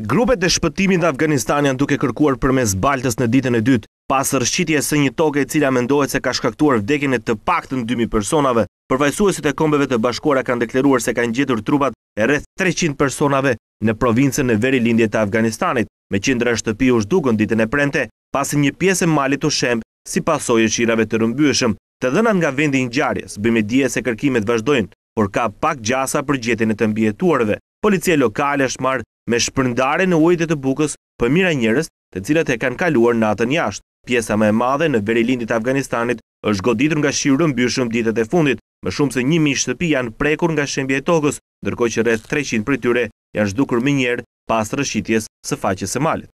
Grupet e shpëtimin dhe Afganistan janë duke kërkuar për mes baltës në ditën e dytë, pas rëshqitje se një toke e cila mendohet se ka shkaktuar vdekin e të pak të në 2.000 personave, përvajsuesit e kombeve të bashkora kanë dekleruar se kanë gjithur trupat e rreth 300 personave në provincën e veri lindje të Afganistanit, me qindra shtëpi u shdukën ditën e prente, pasë një piesë e malit u shemb si pasoj e shirave të rëmbyëshëm, të dhënat nga vendin gjarjes, bëmi dje se kërkimet vazhdojnë, por ka pak gjasa për gjetin e të mbjetuarve. Policie lokale është marë me shpërndare në ujtë të bukës për mira njërës të cilat e kanë kaluar natën jashtë. Pjesa me madhe në lindit Afganistanit është goditur nga shirë në byshëm ditët e fundit, më shumë se njëmi shtëpi janë prekur nga shembje e tokës, ndërko që rreth 300 për tyre janë shdukur më njerë pas rëshitjes së faqës e malit.